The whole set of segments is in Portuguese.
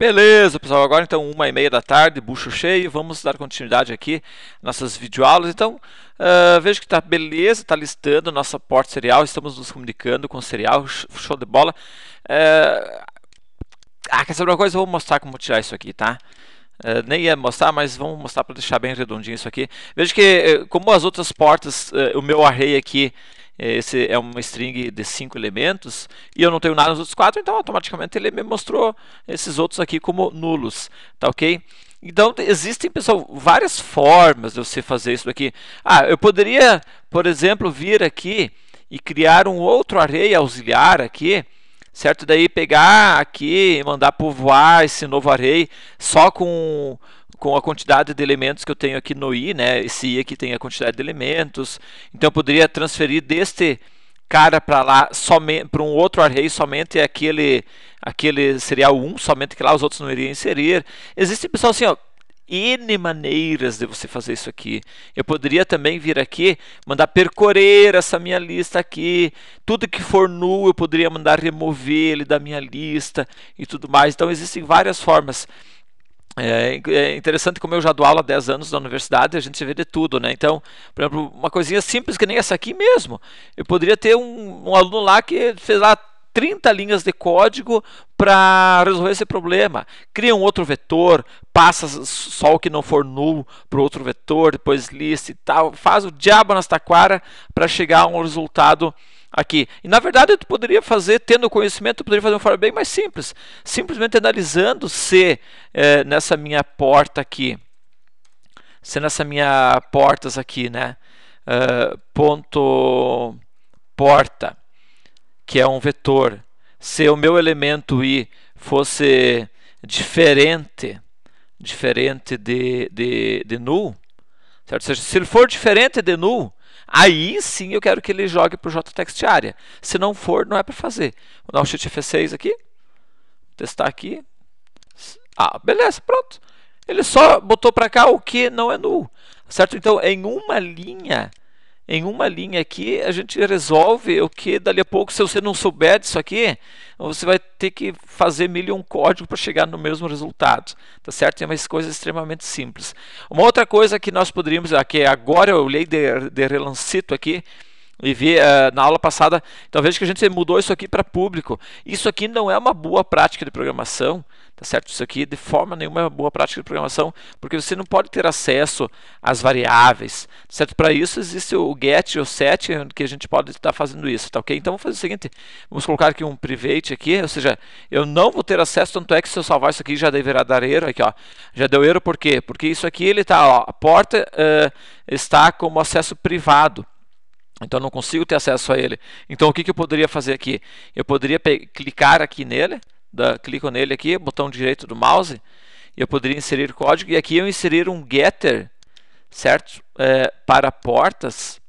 Beleza, pessoal. Agora então uma e meia da tarde, bucho cheio. Vamos dar continuidade aqui nossas videoaulas. Então uh, vejo que tá beleza, tá listando nossa porta serial. Estamos nos comunicando com o serial, show de bola. Uh, ah, quer saber uma coisa? Eu vou mostrar como tirar isso aqui, tá? Uh, nem ia mostrar, mas vamos mostrar para deixar bem redondinho isso aqui. Veja que, eh, como as outras portas, eh, o meu array aqui esse é uma string de cinco elementos e eu não tenho nada nos outros quatro, então automaticamente ele me mostrou esses outros aqui como nulos, tá ok? Então existem, pessoal, várias formas de você fazer isso daqui. Ah, eu poderia, por exemplo, vir aqui e criar um outro array auxiliar aqui, certo? Daí pegar aqui e mandar povoar esse novo array só com com a quantidade de elementos que eu tenho aqui no i, né? Esse i aqui tem a quantidade de elementos. Então eu poderia transferir deste cara para lá somente para um outro array somente aquele aquele seria um somente que lá os outros não iriam inserir. Existe pessoal assim, ó, N maneiras de você fazer isso aqui. Eu poderia também vir aqui, mandar percorrer essa minha lista aqui. Tudo que for nu, eu poderia mandar remover ele da minha lista e tudo mais. Então, existem várias formas. É, é interessante como eu já dou aula há 10 anos na universidade, a gente se vê de tudo, né? Então, por exemplo, uma coisinha simples que nem essa aqui mesmo. Eu poderia ter um, um aluno lá que fez lá 30 linhas de código para resolver esse problema. Cria um outro vetor, passa só o que não for nulo para outro vetor, depois lista e tal. Faz o diabo nas taquara para chegar a um resultado aqui. E na verdade tu poderia fazer, tendo conhecimento, tu poderia fazer uma forma bem mais simples. Simplesmente analisando se é, nessa minha porta aqui, se nessa minha portas aqui, né? Uh, ponto porta, que é um vetor, se o meu elemento i fosse diferente, diferente de, de, de null, certo? Ou seja, se ele for diferente de null, Aí sim eu quero que ele jogue para o JText área. Se não for, não é para fazer. Vou dar um Shift F6 aqui. Testar aqui. Ah, beleza, pronto. Ele só botou para cá o que não é nulo. Certo? Então, em uma linha, em uma linha aqui a gente resolve o que dali a pouco, se você não souber disso aqui, você vai ter que fazer mil e um código para chegar no mesmo resultado, tá certo? É uma coisa extremamente simples. Uma outra coisa que nós poderíamos, aqui agora eu olhei de, de relancito aqui, e vi uh, na aula passada, então que a gente mudou isso aqui para público. Isso aqui não é uma boa prática de programação, tá certo? Isso aqui de forma nenhuma é uma boa prática de programação, porque você não pode ter acesso às variáveis, tá certo? Para isso existe o get e o set que a gente pode estar fazendo isso, tá ok? Então vamos fazer o seguinte, vamos colocar aqui um private aqui, ou seja, eu não vou ter acesso, tanto é que se eu salvar isso aqui já deverá dar erro aqui, ó. Já deu erro por quê? Porque isso aqui ele tá, ó, a porta uh, está como acesso privado. Então não consigo ter acesso a ele. Então o que, que eu poderia fazer aqui? Eu poderia clicar aqui nele, da, clico nele aqui, botão direito do mouse, e eu poderia inserir código, e aqui eu inserir um getter, certo? É, para portas,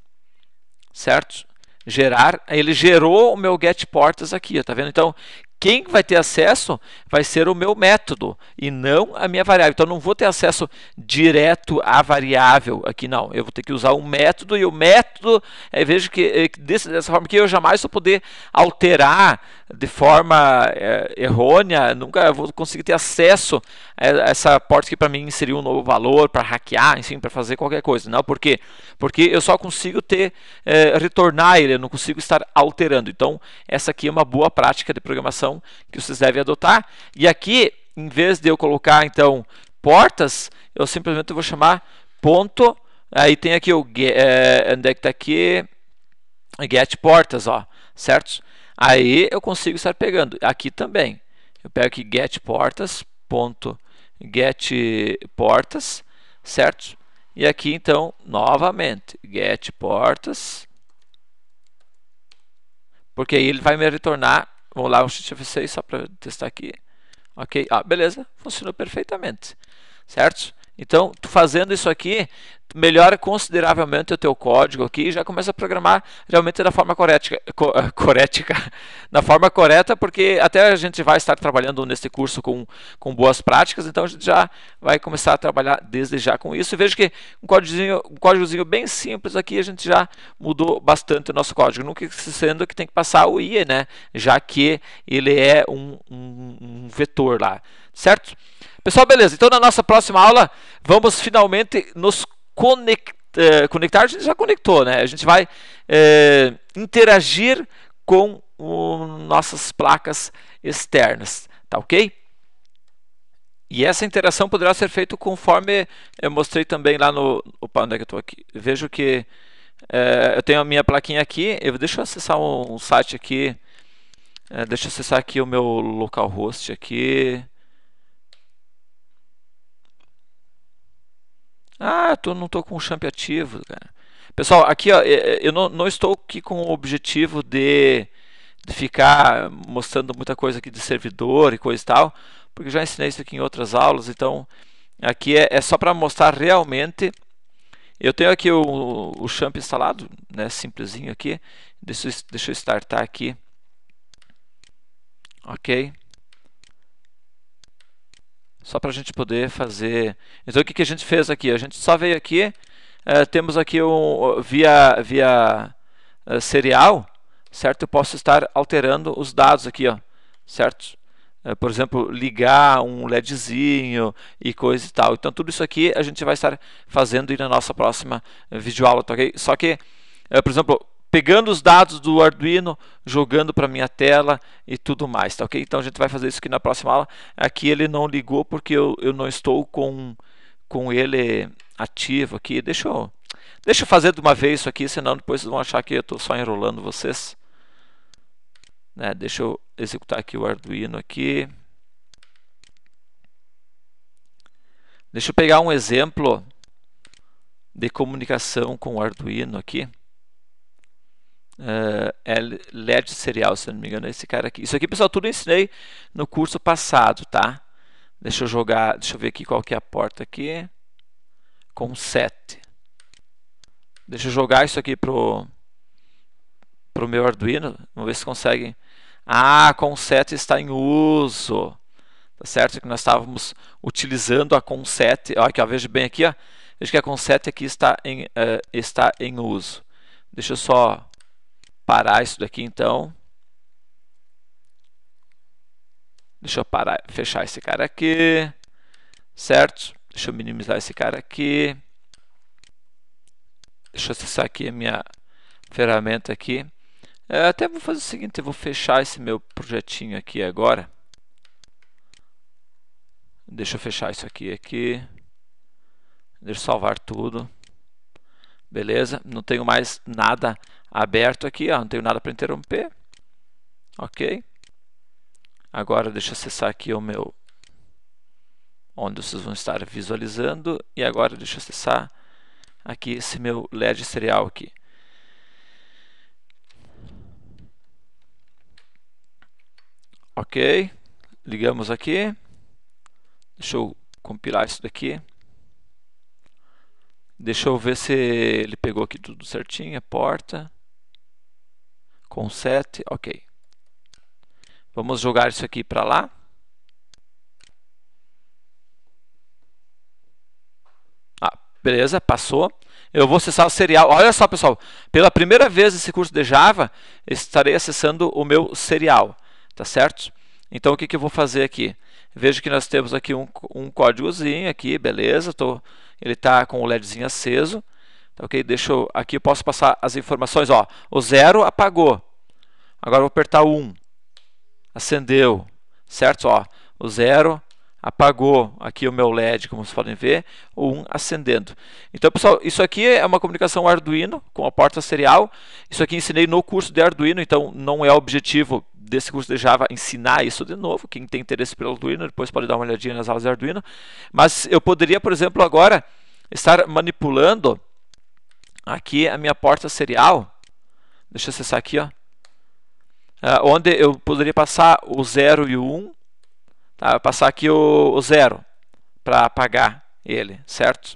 certo? Gerar, ele gerou o meu get portas aqui, ó, tá vendo? Então, quem vai ter acesso vai ser o meu método e não a minha variável. Então, eu não vou ter acesso direto à variável aqui, não. Eu vou ter que usar um método e o método, é, veja que é, desse, dessa forma que eu jamais vou poder alterar de forma é, errônea, nunca vou conseguir ter acesso a, essa porta que para mim inserir um novo valor, para hackear, enfim, para fazer qualquer coisa. Não, por quê? Porque eu só consigo ter, retornar ele, eu não consigo estar alterando. Então, essa aqui é uma boa prática de programação então, que vocês devem adotar. E aqui, em vez de eu colocar então portas, eu simplesmente vou chamar ponto. Aí tem aqui o é, onde é que está aqui get portas, ó, certo? Aí eu consigo estar pegando. Aqui também. Eu pego aqui get portas ponto get portas, certo? E aqui então novamente get portas porque aí ele vai me retornar Vamos lá, um shift F6 só para testar aqui. Ok, ah, beleza, funcionou perfeitamente, certo? Então, tu fazendo isso aqui, melhora consideravelmente o teu código aqui e já começa a programar realmente da forma correta, co, corretica, forma correta, porque até a gente vai estar trabalhando neste curso com, com boas práticas, então a gente já vai começar a trabalhar desde já com isso. E veja que um códigozinho, um códigozinho bem simples aqui, a gente já mudou bastante o nosso código, nunca sendo que tem que passar o i, né? já que ele é um, um, um vetor lá, certo? Pessoal, beleza. Então, na nossa próxima aula, vamos finalmente nos conectar. Eh, conectar, a gente já conectou, né? A gente vai eh, interagir com o, nossas placas externas, tá ok? E essa interação poderá ser feita conforme eu mostrei também lá no. Opa, onde é que eu estou aqui? Vejo que eh, eu tenho a minha plaquinha aqui. Eu, deixa eu acessar um, um site aqui. É, deixa eu acessar aqui o meu localhost aqui. Ah, tô, não estou com o champ ativo, cara. Pessoal, aqui ó, é, é, eu não, não estou aqui com o objetivo de, de, ficar mostrando muita coisa aqui de servidor e coisa e tal, porque já ensinei isso aqui em outras aulas, então aqui é, é só para mostrar realmente. Eu tenho aqui o, o champ instalado, né, simplesinho aqui. Deixa, deixa eu startar aqui. Ok só para a gente poder fazer. Então o que, que a gente fez aqui? A gente só veio aqui, é, temos aqui um, via, via é, serial, certo? Eu posso estar alterando os dados aqui, ó, certo? É, por exemplo, ligar um LEDzinho e coisa e tal. Então tudo isso aqui a gente vai estar fazendo aí na nossa próxima videoaula, tá ok? Só que, por exemplo, pegando os dados do Arduino, jogando para minha tela e tudo mais, tá ok? Então a gente vai fazer isso aqui na próxima aula. Aqui ele não ligou porque eu, eu não estou com, com ele ativo aqui. Deixa eu, deixa eu fazer de uma vez isso aqui, senão depois vocês vão achar que eu estou só enrolando vocês. Né? Deixa eu executar aqui o Arduino aqui. Deixa eu pegar um exemplo de comunicação com o Arduino aqui. É, é LED serial, se não me engano, é esse cara aqui. Isso aqui, pessoal, tudo eu ensinei no curso passado, tá? Deixa eu jogar, deixa eu ver aqui qual que é a porta aqui. Com 7. Deixa eu jogar isso aqui pro pro meu Arduino, vamos ver se consegue. Ah, com 7 está em uso. Tá certo que nós estávamos utilizando a com 7. Olha aqui, ó, veja bem aqui, ó. Veja que a com 7 aqui está em uh, está em uso. Deixa eu só parar isso daqui então. Deixa eu parar, fechar esse cara aqui, certo? Deixa eu minimizar esse cara aqui. Deixa eu acessar aqui a minha ferramenta aqui. Eu é, até vou fazer o seguinte, eu vou fechar esse meu projetinho aqui agora. Deixa eu fechar isso aqui aqui. Deixa eu salvar tudo. Beleza? Não tenho mais nada aberto aqui, ó, não tenho nada para interromper. Ok. Agora deixa eu acessar aqui o meu onde vocês vão estar visualizando e agora deixa eu acessar aqui esse meu LED serial aqui. Ok, ligamos aqui. Deixa eu compilar isso daqui. Deixa eu ver se ele pegou aqui tudo certinho, a porta com 7, ok. Vamos jogar isso aqui para lá. Ah, beleza, passou. Eu vou acessar o serial. Olha só, pessoal, pela primeira vez nesse curso de Java, estarei acessando o meu serial, tá certo? Então, o que, que eu vou fazer aqui? Vejo que nós temos aqui um, um códigozinho aqui, beleza. Tô, ele está com o LEDzinho aceso. Ok, deixa eu, aqui eu posso passar as informações. Ó, o zero apagou. Agora eu vou apertar o 1. Acendeu. Certo? Ó, o zero apagou aqui o meu LED, como vocês podem ver, o 1 acendendo. Então, pessoal, isso aqui é uma comunicação Arduino com a porta serial. Isso aqui ensinei no curso de Arduino, então não é objetivo desse curso de Java ensinar isso de novo. Quem tem interesse pelo Arduino, depois pode dar uma olhadinha nas aulas de Arduino. Mas eu poderia, por exemplo, agora estar manipulando aqui é a minha porta serial. Deixa eu acessar aqui, ó. É, onde eu poderia passar o 0 e o 1. Um, tá? passar aqui o 0 para apagar ele, certo?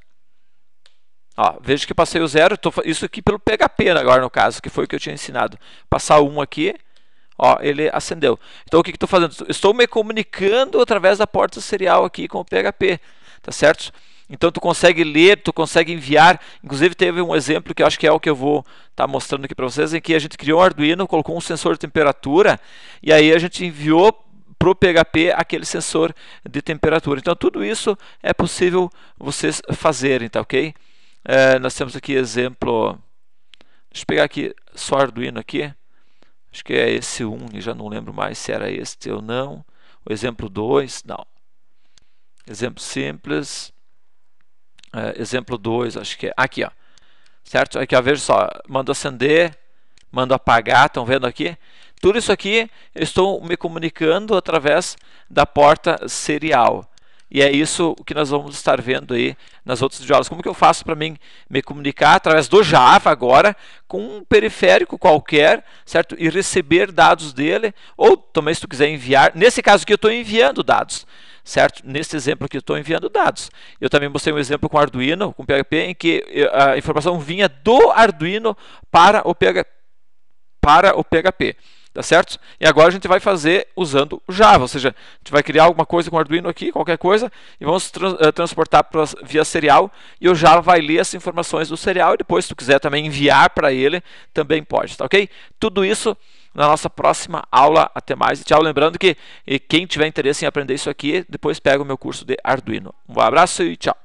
Ó, vejo que passei o 0. Isso aqui pelo PHP agora, no caso, que foi o que eu tinha ensinado. Passar o 1 um aqui. Ó, ele acendeu. Então o que estou fazendo? Estou me comunicando através da porta serial aqui com o PHP, tá certo? Então tu consegue ler, tu consegue enviar. Inclusive teve um exemplo que eu acho que é o que eu vou estar tá mostrando aqui para vocês, em que a gente criou um Arduino, colocou um sensor de temperatura e aí a gente enviou para o PHP aquele sensor de temperatura. Então tudo isso é possível vocês fazerem, tá ok? É, nós temos aqui exemplo, deixa eu pegar aqui só Arduino aqui, acho que é esse 1, e já não lembro mais se era este ou não, o exemplo 2, não. Exemplo simples, é, exemplo 2, acho que é. Aqui, ó. Certo? Aqui, ó, veja só. Mando acender, mando apagar, estão vendo aqui? Tudo isso aqui eu estou me comunicando através da porta serial. E é isso que nós vamos estar vendo aí nas outras videoaulas. Como que eu faço para mim me comunicar através do Java agora com um periférico qualquer, certo? E receber dados dele, ou também se tu quiser enviar. Nesse caso aqui eu estou enviando dados certo? Neste exemplo que estou enviando dados. Eu também mostrei um exemplo com Arduino, com PHP, em que eh, a informação vinha do Arduino para o PHP. Para o PHP tá certo? E agora a gente vai fazer usando Java, ou seja, a gente vai criar alguma coisa com Arduino aqui, qualquer coisa, e vamos trans eh, transportar pra, via serial, e o Java vai ler as informações do serial, e depois, se tu quiser também enviar para ele, também pode, tá ok? Tudo isso na nossa próxima aula. Até mais e tchau. Lembrando que quem tiver interesse em aprender isso aqui, depois pega o meu curso de Arduino. Um abraço e tchau.